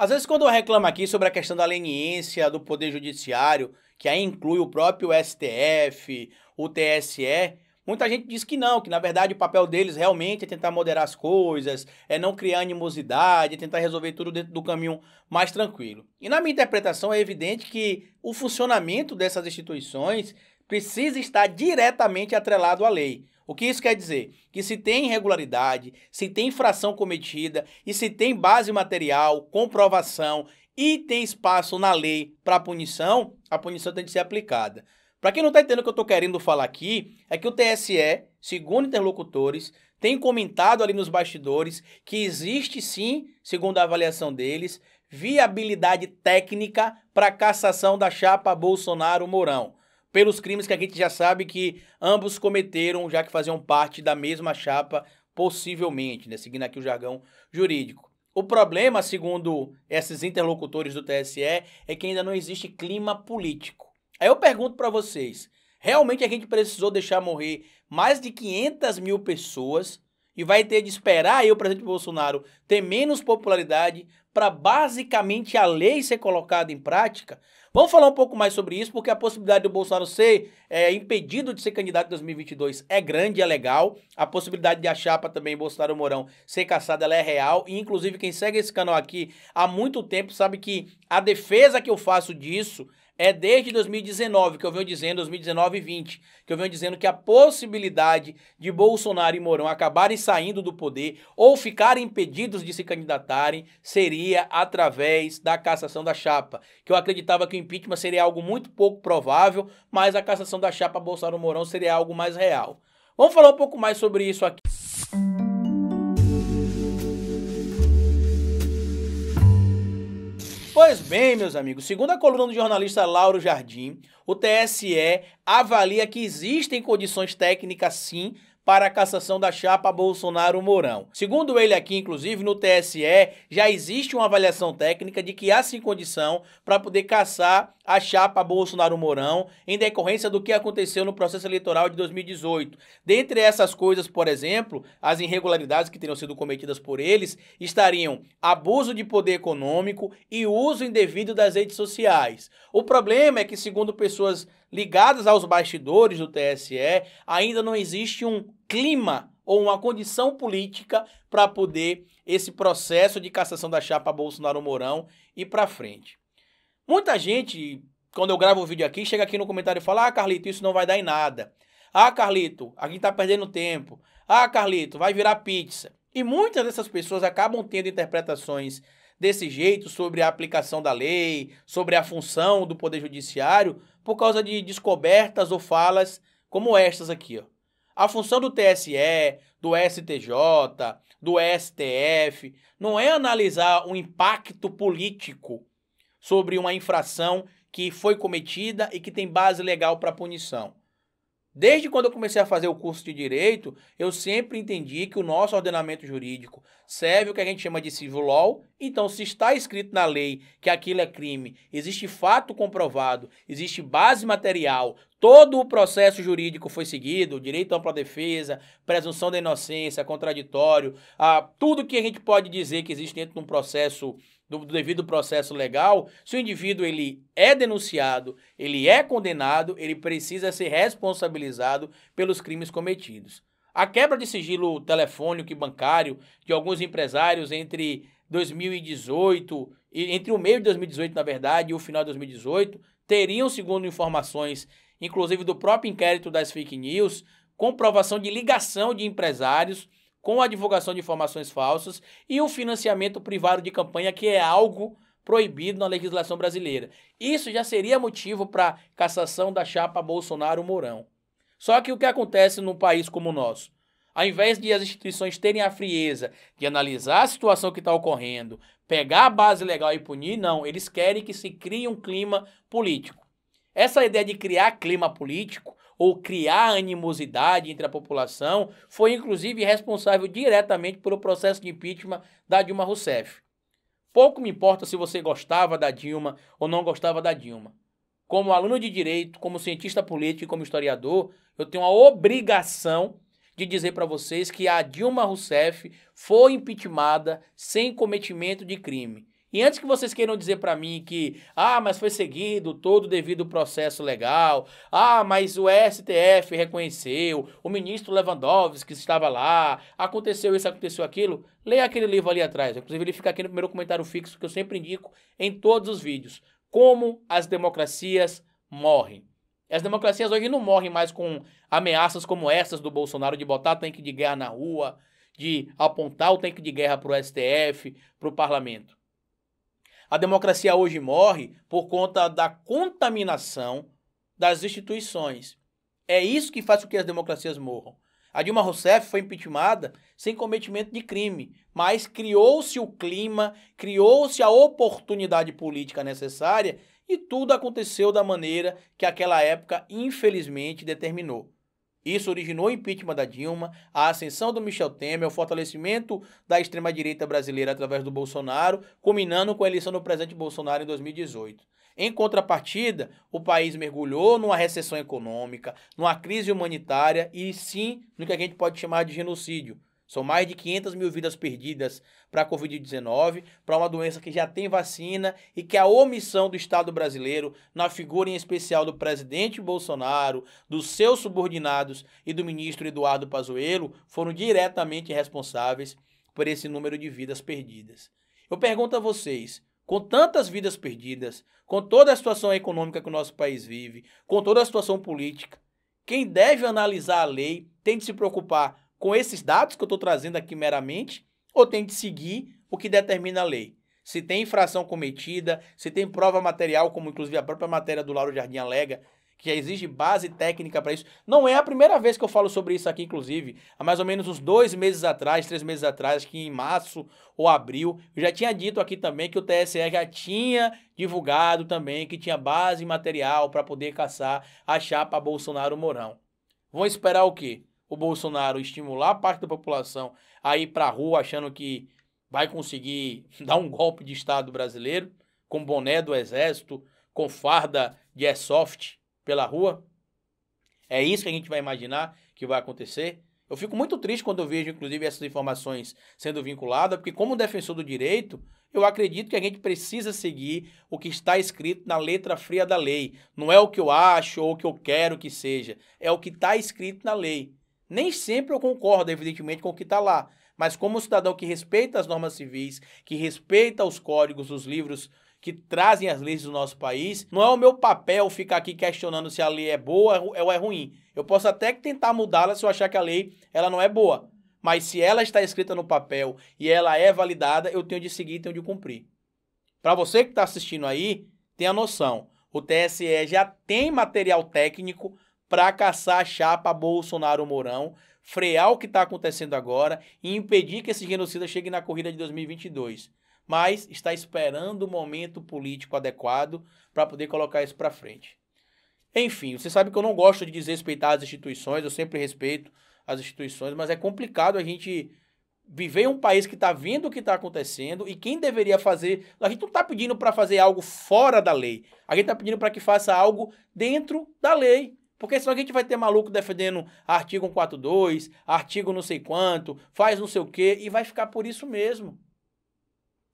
Às vezes, quando eu reclamo aqui sobre a questão da leniência do Poder Judiciário, que aí inclui o próprio STF, o TSE, muita gente diz que não, que na verdade o papel deles realmente é tentar moderar as coisas, é não criar animosidade, é tentar resolver tudo dentro do caminho mais tranquilo. E na minha interpretação, é evidente que o funcionamento dessas instituições precisa estar diretamente atrelado à lei. O que isso quer dizer? Que se tem irregularidade, se tem infração cometida e se tem base material, comprovação e tem espaço na lei para punição, a punição tem de ser aplicada. Para quem não está entendendo o que eu estou querendo falar aqui, é que o TSE, segundo interlocutores, tem comentado ali nos bastidores que existe sim, segundo a avaliação deles, viabilidade técnica para cassação da chapa Bolsonaro-Mourão pelos crimes que a gente já sabe que ambos cometeram, já que faziam parte da mesma chapa, possivelmente, né? seguindo aqui o jargão jurídico. O problema, segundo esses interlocutores do TSE, é que ainda não existe clima político. Aí eu pergunto para vocês, realmente a gente precisou deixar morrer mais de 500 mil pessoas e vai ter de esperar aí o presidente Bolsonaro ter menos popularidade para basicamente a lei ser colocada em prática? Vamos falar um pouco mais sobre isso, porque a possibilidade do Bolsonaro ser é, impedido de ser candidato em 2022 é grande, é legal. A possibilidade de a chapa também, Bolsonaro Mourão, ser caçada, ela é real. E, inclusive, quem segue esse canal aqui há muito tempo sabe que a defesa que eu faço disso é desde 2019 que eu venho dizendo, 2019 e 20, que eu venho dizendo que a possibilidade de Bolsonaro e Mourão acabarem saindo do poder ou ficarem impedidos de se candidatarem seria através da cassação da chapa. Que eu acreditava que o impeachment seria algo muito pouco provável, mas a cassação da chapa Bolsonaro-Mourão e seria algo mais real. Vamos falar um pouco mais sobre isso aqui. Pois bem, meus amigos, segundo a coluna do jornalista Lauro Jardim, o TSE avalia que existem condições técnicas sim para a cassação da chapa Bolsonaro-Mourão. Segundo ele aqui, inclusive, no TSE, já existe uma avaliação técnica de que há sim condição para poder caçar a chapa Bolsonaro-Mourão em decorrência do que aconteceu no processo eleitoral de 2018. Dentre essas coisas, por exemplo, as irregularidades que teriam sido cometidas por eles estariam abuso de poder econômico e uso indevido das redes sociais. O problema é que, segundo pessoas ligadas aos bastidores do TSE, ainda não existe um clima ou uma condição política para poder esse processo de cassação da chapa Bolsonaro-Mourão ir para frente. Muita gente, quando eu gravo o um vídeo aqui, chega aqui no comentário e fala: Ah, Carlito, isso não vai dar em nada. Ah, Carlito, aqui tá perdendo tempo. Ah, Carlito, vai virar pizza. E muitas dessas pessoas acabam tendo interpretações desse jeito sobre a aplicação da lei, sobre a função do Poder Judiciário, por causa de descobertas ou falas como estas aqui, ó. A função do TSE, do STJ, do STF, não é analisar o impacto político sobre uma infração que foi cometida e que tem base legal para punição. Desde quando eu comecei a fazer o curso de direito, eu sempre entendi que o nosso ordenamento jurídico serve o que a gente chama de civil law. Então, se está escrito na lei que aquilo é crime, existe fato comprovado, existe base material, todo o processo jurídico foi seguido, direito à ampla defesa, presunção da inocência, contraditório, ah, tudo que a gente pode dizer que existe dentro de um processo do, do, devido processo legal, se o indivíduo ele é denunciado, ele é condenado, ele precisa ser responsabilizado pelos crimes cometidos. A quebra de sigilo telefônico e bancário de alguns empresários entre 2018 e entre o meio de 2018, na verdade, e o final de 2018, teriam, segundo informações, inclusive do próprio inquérito das fake news, comprovação de ligação de empresários com a divulgação de informações falsas e o financiamento privado de campanha, que é algo proibido na legislação brasileira. Isso já seria motivo para cassação da chapa Bolsonaro-Mourão. Só que o que acontece num país como o nosso? Ao invés de as instituições terem a frieza de analisar a situação que está ocorrendo, pegar a base legal e punir, não, eles querem que se crie um clima político. Essa ideia de criar clima político ou criar animosidade entre a população, foi inclusive responsável diretamente pelo processo de impeachment da Dilma Rousseff. Pouco me importa se você gostava da Dilma ou não gostava da Dilma. Como aluno de direito, como cientista político e como historiador, eu tenho a obrigação de dizer para vocês que a Dilma Rousseff foi impeachmentada sem cometimento de crime. E antes que vocês queiram dizer para mim que, ah, mas foi seguido todo devido processo legal, ah, mas o STF reconheceu, o ministro Lewandowski estava lá, aconteceu isso, aconteceu aquilo, leia aquele livro ali atrás. Inclusive, ele fica aqui no primeiro comentário fixo que eu sempre indico em todos os vídeos. Como as democracias morrem. As democracias hoje não morrem mais com ameaças como essas do Bolsonaro de botar tanque de guerra na rua, de apontar o tanque de guerra para o STF, para o parlamento. A democracia hoje morre por conta da contaminação das instituições. É isso que faz com que as democracias morram. A Dilma Rousseff foi impeachmentada sem cometimento de crime, mas criou-se o clima, criou-se a oportunidade política necessária e tudo aconteceu da maneira que aquela época, infelizmente, determinou. Isso originou o impeachment da Dilma, a ascensão do Michel Temer, o fortalecimento da extrema-direita brasileira através do Bolsonaro, culminando com a eleição do presidente Bolsonaro em 2018. Em contrapartida, o país mergulhou numa recessão econômica, numa crise humanitária e sim no que a gente pode chamar de genocídio, são mais de 500 mil vidas perdidas para a Covid-19, para uma doença que já tem vacina e que é a omissão do Estado brasileiro, na figura em especial do presidente Bolsonaro, dos seus subordinados e do ministro Eduardo Pazuello, foram diretamente responsáveis por esse número de vidas perdidas. Eu pergunto a vocês, com tantas vidas perdidas, com toda a situação econômica que o nosso país vive, com toda a situação política, quem deve analisar a lei tem de se preocupar com esses dados que eu estou trazendo aqui meramente, ou tem de seguir o que determina a lei. Se tem infração cometida, se tem prova material, como inclusive a própria matéria do Lauro Jardim alega, que exige base técnica para isso. Não é a primeira vez que eu falo sobre isso aqui, inclusive. Há mais ou menos uns dois meses atrás, três meses atrás, que em março ou abril, eu já tinha dito aqui também que o TSE já tinha divulgado também que tinha base material para poder caçar a chapa Bolsonaro-Mourão. Vão esperar o quê? o Bolsonaro estimular parte da população a ir para a rua achando que vai conseguir dar um golpe de Estado brasileiro, com boné do exército, com farda de airsoft pela rua? É isso que a gente vai imaginar que vai acontecer? Eu fico muito triste quando eu vejo, inclusive, essas informações sendo vinculadas, porque, como defensor do direito, eu acredito que a gente precisa seguir o que está escrito na letra fria da lei. Não é o que eu acho ou o que eu quero que seja, é o que está escrito na lei. Nem sempre eu concordo, evidentemente, com o que está lá, mas como cidadão que respeita as normas civis, que respeita os códigos, os livros que trazem as leis do nosso país, não é o meu papel ficar aqui questionando se a lei é boa ou é, é ruim. Eu posso até tentar mudá-la se eu achar que a lei ela não é boa. Mas se ela está escrita no papel e ela é validada, eu tenho de seguir, tenho de cumprir. Para você que está assistindo aí, tenha noção. O TSE já tem material técnico para caçar a chapa Bolsonaro-Mourão, frear o que está acontecendo agora e impedir que esse genocida chegue na corrida de 2022. Mas está esperando o momento político adequado para poder colocar isso para frente. Enfim, você sabe que eu não gosto de desrespeitar as instituições, eu sempre respeito as instituições, mas é complicado a gente viver um país que está vendo o que está acontecendo e quem deveria fazer. A gente não está pedindo para fazer algo fora da lei, a gente está pedindo para que faça algo dentro da lei. Porque senão a gente vai ter maluco defendendo artigo 142, artigo não sei quanto, faz não sei o quê, e vai ficar por isso mesmo.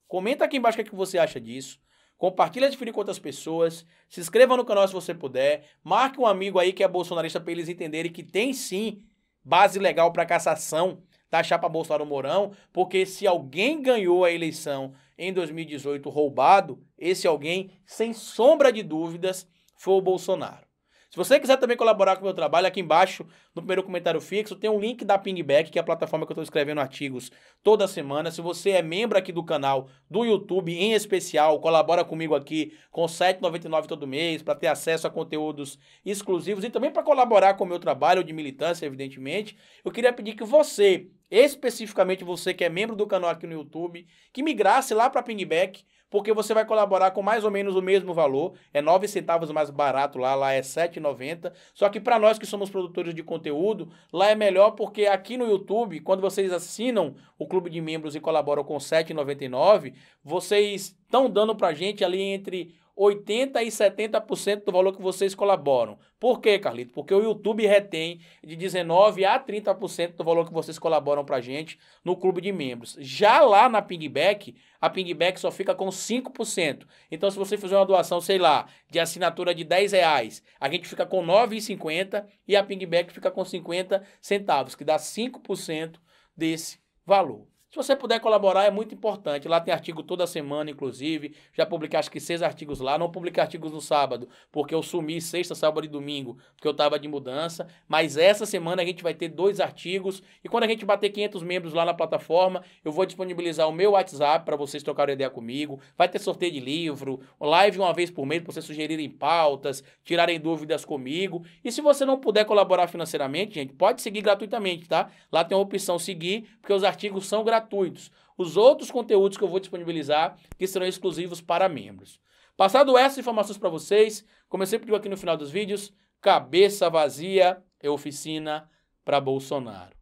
Comenta aqui embaixo o que, é que você acha disso. Compartilha de vídeo com outras pessoas. Se inscreva no canal se você puder. Marque um amigo aí que é bolsonarista para eles entenderem que tem sim base legal para cassação da chapa Bolsonaro Mourão, porque se alguém ganhou a eleição em 2018 roubado, esse alguém, sem sombra de dúvidas, foi o Bolsonaro. Se você quiser também colaborar com o meu trabalho, aqui embaixo, no primeiro comentário fixo, tem um link da Pingback, que é a plataforma que eu estou escrevendo artigos toda semana. Se você é membro aqui do canal, do YouTube em especial, colabora comigo aqui com R$ 7,99 todo mês, para ter acesso a conteúdos exclusivos e também para colaborar com o meu trabalho de militância, evidentemente. Eu queria pedir que você especificamente você que é membro do canal aqui no YouTube, que migrasse lá para Pingback porque você vai colaborar com mais ou menos o mesmo valor, é 9 centavos mais barato lá, lá é 7,90. Só que para nós que somos produtores de conteúdo, lá é melhor porque aqui no YouTube, quando vocês assinam o clube de membros e colaboram com 7,99, vocês estão dando para gente ali entre 80% e 70% do valor que vocês colaboram. Por quê, Carlito? Porque o YouTube retém de 19% a 30% do valor que vocês colaboram para a gente no clube de membros. Já lá na Pingback, a Pingback só fica com 5%. Então, se você fizer uma doação, sei lá, de assinatura de 10 reais, a gente fica com 9,50 e a Pingback fica com 50 centavos, que dá 5% desse valor. Se você puder colaborar, é muito importante. Lá tem artigo toda semana, inclusive. Já publiquei acho que seis artigos lá. Não publiquei artigos no sábado, porque eu sumi sexta, sábado e domingo, porque eu estava de mudança. Mas essa semana a gente vai ter dois artigos. E quando a gente bater 500 membros lá na plataforma, eu vou disponibilizar o meu WhatsApp para vocês trocarem ideia comigo. Vai ter sorteio de livro, live uma vez por mês para vocês sugerirem pautas, tirarem dúvidas comigo. E se você não puder colaborar financeiramente, gente, pode seguir gratuitamente, tá? Lá tem a opção seguir, porque os artigos são gratuitos gratuitos. Os outros conteúdos que eu vou disponibilizar, que serão exclusivos para membros. Passado essas informações para vocês, como eu sempre digo aqui no final dos vídeos, cabeça vazia é oficina para Bolsonaro.